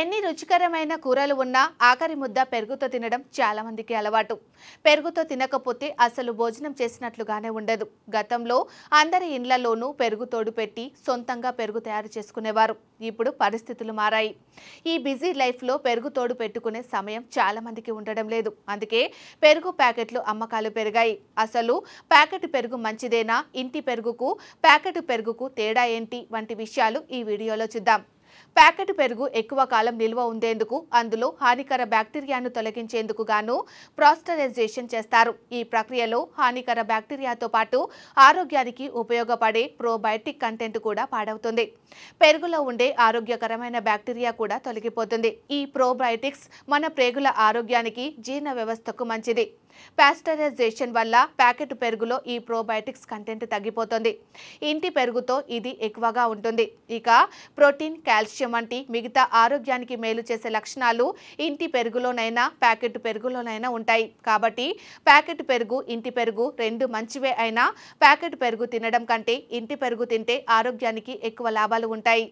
ఎన్ని రుచికరమైన కూరలు ఉన్నా ఆఖరి ముద్ద పెరుగుతో తినడం చాలా మందికి అలవాటు పెరుగుతో తినకపోతే అసలు భోజనం చేసినట్లుగానే ఉండదు గతంలో అందరి ఇండ్లలోనూ పెరుగు తోడు పెట్టి సొంతంగా పెరుగు తయారు చేసుకునేవారు ఇప్పుడు పరిస్థితులు మారాయి ఈ బిజీ లైఫ్లో పెరుగు తోడు పెట్టుకునే సమయం చాలా మందికి ఉండడం లేదు అందుకే పెరుగు ప్యాకెట్లు అమ్మకాలు పెరిగాయి అసలు ప్యాకెట్ పెరుగు మంచిదేనా ఇంటి పెరుగుకు ప్యాకెట్ పెరుగుకు తేడా ఏంటి వంటి విషయాలు ఈ వీడియోలో చూద్దాం ప్యాకెట్ పెరుగు ఎక్కువ కాలం నిల్వ ఉండేందుకు అందులో హానికర బ్యాక్టీరియాను తొలగించేందుకు గాను ప్రాస్టరైజేషన్ చేస్తారు ఈ ప్రక్రియలో హానికర బ్యాక్టీరియాతో పాటు ఆరోగ్యానికి ఉపయోగపడే ప్రోబయోటిక్ కంటెంట్ కూడా పాడవుతుంది పెరుగులో ఉండే ఆరోగ్యకరమైన బ్యాక్టీరియా కూడా తొలగిపోతుంది ఈ ప్రోబయోటిక్స్ మన ప్రేగుల ఆరోగ్యానికి జీర్ణ వ్యవస్థకు మంచిది ప్యాస్టరైజేషన్ వల్ల ప్యాకెట్ పెరుగులో ఈ ప్రోబయోటిక్స్ కంటెంట్ తగ్గిపోతుంది ఇంటి పెరుగుతో ఇది ఎక్కువగా ఉంటుంది ఇక ప్రోటీన్ కాల్షియం వంటి మిగతా ఆరోగ్యానికి మేలు చేసే లక్షణాలు ఇంటి పెరుగులోనైనా ప్యాకెట్ పెరుగులోనైనా ఉంటాయి కాబట్టి ప్యాకెట్ పెరుగు ఇంటి పెరుగు రెండు మంచివే అయినా ప్యాకెట్ పెరుగు తినడం కంటే ఇంటి పెరుగు తింటే ఆరోగ్యానికి ఎక్కువ లాభాలు ఉంటాయి